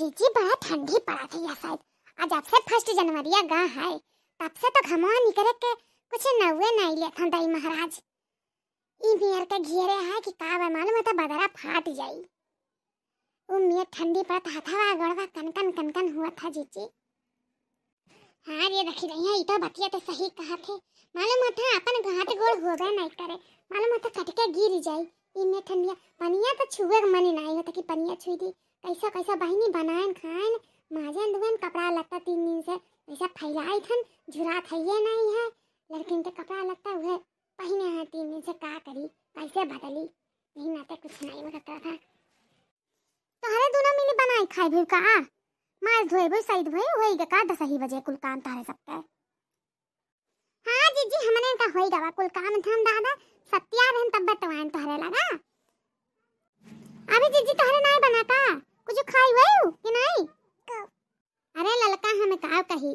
जी जी बड़ा ठंडी पड़ा थी या शायद आज आपसे फर्स्ट जनवरिया गा है तब से तो घमवा निकले के कुछ नवे नहीं ले था दई महाराज ई मेयर के घेरे है कि का बे मालूम है बदरा फाट जाई वो मेयर ठंडी पड़त हाथावा गड़वा कनकन कनकन हुआ था जी जी हाँ ये रखी रही है इतो बतिया तो सही कहा थे मालूम था अपन घाट गोल हो गए नहीं करे मालूम था कटके गिर जाई इन्हें ठंडिया पनिया तो छुए का मन नहीं होता कि पनिया छुई थी कैसा कैसा बहनी बनाए खान माजन दुगन कपड़ा लगता तीन दिन से ऐसा फैलाए थन झुरा थे नहीं है लड़किन के कपड़ा लगता हुए पहने हैं तीन दिन से का करी कैसे बदली यही नाते कुछ नहीं करता था तहरे दोनों मिली बनाई खाई भी का मार धोए भी सही धोए होएगा का दस ही बजे कुल काम तहरे सबके कहें का होई गवा कुल काम धम दादा सत्या रहन तब बटवान तोहरे लगा अभी जीजी तोहरे नाय बना का कुछ खाई हुए कि नहीं अरे ललका हमें का कही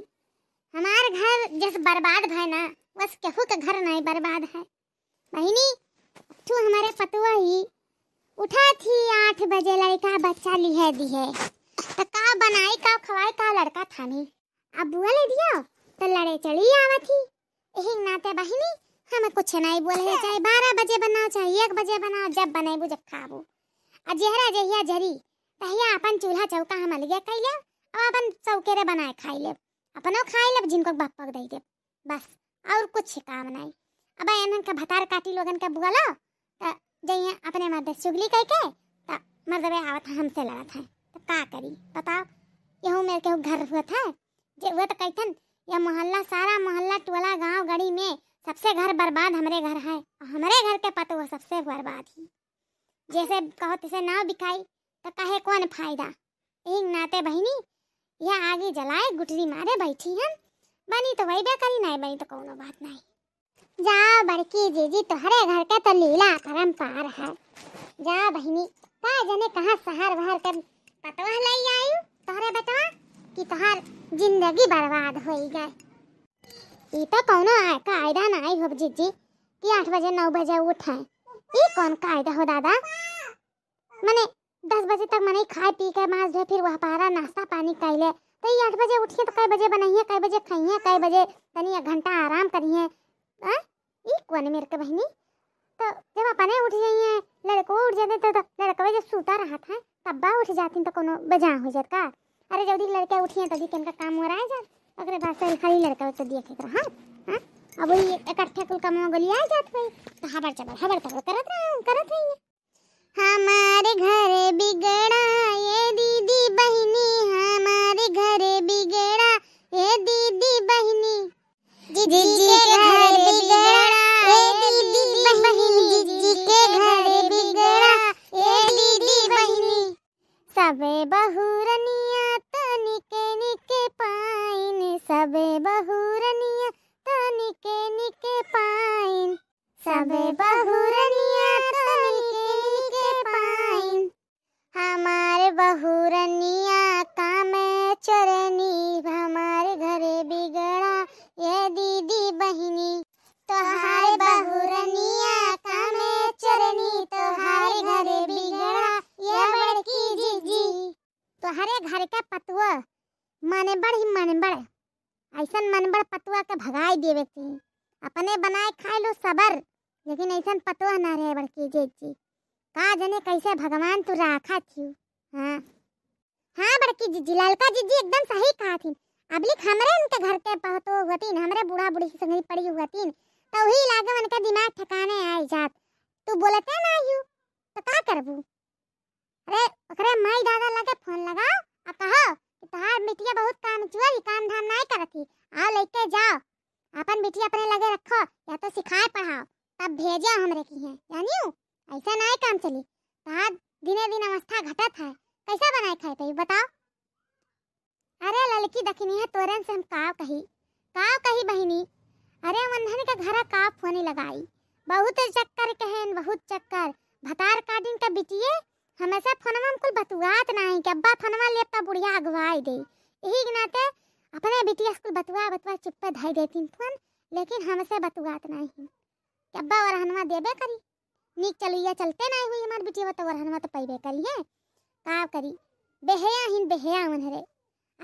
हमार घर जस बर्बाद भय ना बस केहू का घर नहीं बर्बाद है बहिनी तू हमारे पतुआ ही उठा थी आठ बजे लड़का बच्चा लिहे दी है तो का बनाई का खवाई का लड़का थामी अब बुआ ले दिया तो लड़े चली आवा थी हिंग नाते बहिनी हम कुछ नहीं बोल है अच्छा। चाहे बारह बजे बनाओ चाहे एक बजे बनाओ जब बनेबू जब खाबू आ जेहरा जहिया जरी तहिया अपन चूल्हा चौका हम अलगे कर ले अब अपन चौकेरे बनाए खाई ले अपनो खाई ले जिनको बापक दे दे बस और कुछ काम नहीं अब एनन का भतार काटी लोगन का बुगला त जइए अपने मर्द चुगली कह के त मर्दबे आवत हमसे लड़त है तो का करी बताओ यहू मेरे के घर हुआ था जे हुआ तो कहतन यह मोहल्ला सारा मोहल्ला टोला गांव गड़ी में सबसे घर बर्बाद हमारे घर है हमारे घर के पतो सबसे बर्बाद ही जैसे कहो तैसे नाव बिकाई तो कहे कौन फायदा एक नाते बहनी यह आगे जलाए गुटरी मारे बैठी हम बनी तो वही बेकरी नहीं बनी तो कोनो बात नहीं जा बड़की जीजी तुम्हारे तो घर का तो लीला पार है जा बहनी का जने कहा शहर भर के पतवा लाई आयु तोहरे बतवा कि तहार जिंदगी बर्बाद हो गए ये तो कौनो कायदा ना हो जीजी कि आठ बजे नौ बजे उठे ये कौन कायदा हो दादा मैंने दस बजे तक मैंने खाए पी के मांस धोए फिर वह पारा नाश्ता पानी कर ले तो ये आठ बजे उठिए तो कई बजे बनाइए कई बजे खाइए कई बजे तनी एक घंटा आराम करिए ये कौन मेरे के बहनी तो जब अपने उठ जाइए लड़को उठ जाते तो, तो जब सूता रहा था तब्बा उठ जाती तो कोनो बजा हो जाता अरे जल्दी लड़के उठिए तभी तो इनका काम हो रहा है जा अगर बात बासल खाली लड़का तो दिए हाँ हाँ अब वही इकट्ठा कुल काम हो गई आ जात भाई तो हबर चबर हबर तबड़ करत रहा करत रही है सबे बहुरनिया तो मिलके मिलके पाइन हमारे बहुरनिया का मैं चरनी हमारे घरे बिगड़ा ये दीदी बहनी तो हाय बहुरनिया का मैं चरनी तो हारे घरे बिगड़ा ये बड़की जीजी तो हरे घर का पतुआ माने बड़ ही माने बड़ ऐसा मनबड़ पतुआ के भगाई देवे थी अपने बनाए खाए लो सबर लेकिन ऐसा पतो न रहे बड़की जेठ जी का जने कैसे भगवान तू राखा थी हाँ हाँ बड़की जी जीजी ललका जी एकदम सही कहा थी अब लिख हमरे उनके घर के पहुँचो हुआ हमरे बूढ़ा बूढ़ी की संगरी पड़ी हुआ थी तो वही लागे उनका दिमाग ठकाने आए जात तू बोलते ना आयु तो का करबू अरे अरे माई दादा लगे फोन लगा और कहो कि तहार बिटिया बहुत काम चुआ ही काम धाम नहीं करती आओ लेके जाओ अपन बिटिया अपने लगे रखो या तो सिखाए पढ़ाओ तब भेजा हमरे की है जानियो ऐसा ना काम चली बाद दिने दिन अवस्था घटत है कैसा बनाए खाए तो बताओ अरे लड़की दखनी है तोरन से हम का कही का कही बहिनी अरे मंधन का घर का फोने लगाई बहुत चक्कर कहन बहुत चक्कर भतार काटिन का बिटिए हमेशा फोनमा कुल बतुआत ना है कि अब्बा फोनमा ले तो बुढ़िया अगवाई दे यही नाते अपने बिटिया कुल बतुआ बतुआ चिप्पे धई देती फोन लेकिन हमसे बतुआत नहीं अब्बा वरहनवा देबे करी नीक चलुइया चलते ना हुई हमार बिटिया तो वरहनवा तो पैबे करी है का करी बेहया हिन बेहया मन हरे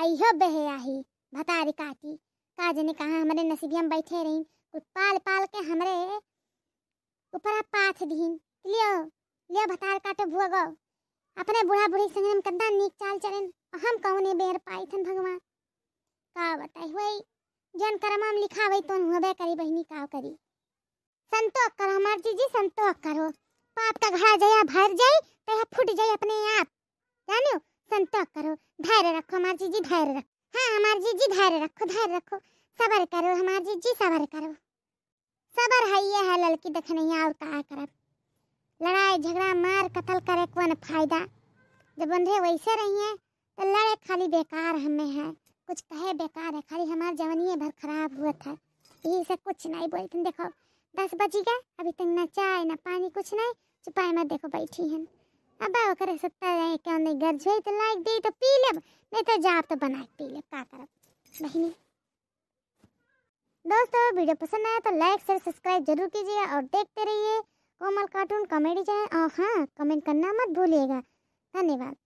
आइहो बेहया ही भतारी काटी का जने कहा हमारे नसीबिया में बैठे रही कुछ पाल पाल के हमरे ऊपर पाथ दीन लियो लियो भतार काटो भुआ गो अपने बूढ़ा बूढ़ी संग हम कदा नीक चाल चलन हम कौने बेर पाई थन भगवान का बताई हुई जन करमा लिखा हुई तो हुआ करी बहनी का करी संतो कर हमार जी जी संतो करो पाप का घड़ा जया भर जाए तो यह फूट जाए अपने आप जानो संतो करो धैर्य रखो हमार जी जी धैर्य रखो हाँ हमार जी जी धैर्य रखो धैर्य रखो सबर करो हमार जी जी सबर करो सबर है ये है लड़की देखने और का करब लड़ाई झगड़ा मार कत्ल करे कौन फायदा जब बंधे वैसे रही हैं तो लड़े खाली बेकार हमें है कुछ कहे बेकार है खाली हमारे जवानी भर खराब हुआ था यही से कुछ नहीं बोलते देखो दस बज गए अभी तक ना चाय ना पानी कुछ नहीं चुपाए मत देखो बैठी हन अब ओकर सत्ता रहे तो क्यों नहीं गर्ज हुई तो लाइक दे तो पी ले नहीं तो जाप तो बना पी ले का करब बहनी दोस्तों वीडियो पसंद आया तो लाइक शेयर सब्सक्राइब जरूर कीजिएगा और देखते रहिए कोमल कार्टून कॉमेडी चैनल और हाँ कमेंट करना मत भूलिएगा धन्यवाद